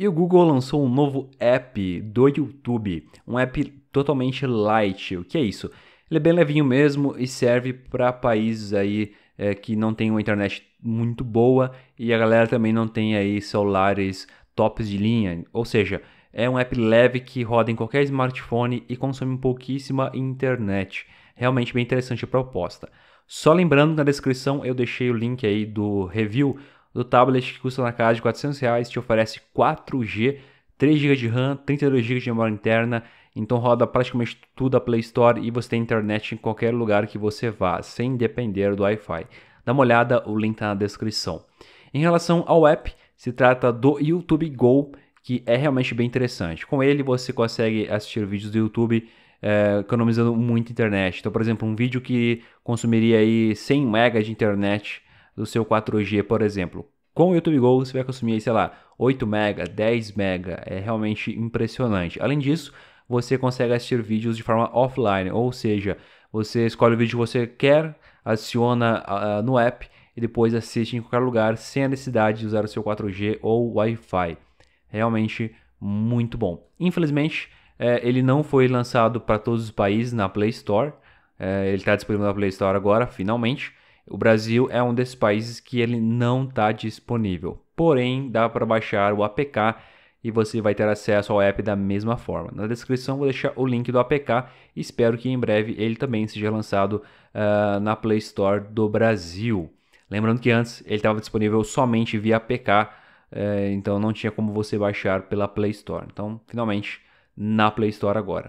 E o Google lançou um novo app do YouTube, um app totalmente light. O que é isso? Ele é bem levinho mesmo e serve para países aí é, que não tem uma internet muito boa e a galera também não tem aí celulares tops de linha. Ou seja, é um app leve que roda em qualquer smartphone e consome pouquíssima internet. Realmente bem interessante a proposta. Só lembrando, na descrição eu deixei o link aí do review do tablet que custa na casa de 400 reais, te oferece 4G, 3 GB de RAM, 32 GB de memória interna, então roda praticamente tudo a Play Store e você tem internet em qualquer lugar que você vá, sem depender do Wi-Fi. Dá uma olhada, o link está na descrição. Em relação ao app, se trata do YouTube Go, que é realmente bem interessante. Com ele você consegue assistir vídeos do YouTube é, economizando muita internet. Então, por exemplo, um vídeo que consumiria aí 100 MB de internet do seu 4G, por exemplo. Com o YouTube Go você vai consumir, sei lá, 8 mega, 10 mega, é realmente impressionante. Além disso, você consegue assistir vídeos de forma offline, ou seja, você escolhe o vídeo que você quer, aciona uh, ah, ah, no app e depois assiste em qualquer lugar sem a necessidade de usar o seu 4G ou Wi-Fi. Realmente muito bom. Infelizmente, é, ele não foi lançado para todos os países na Play Store. É, ele está disponível na Play Store agora, finalmente. O Brasil é um desses países que ele não está disponível. Porém, dá para baixar o APK e você vai ter acesso ao app da mesma forma. Na descrição vou deixar o link do APK e espero que em breve ele também seja lançado uh, na Play Store do Brasil. Lembrando que antes ele estava disponível somente via APK, uh, eh, então não tinha como você baixar pela Play Store. Então, finalmente, na Play Store agora.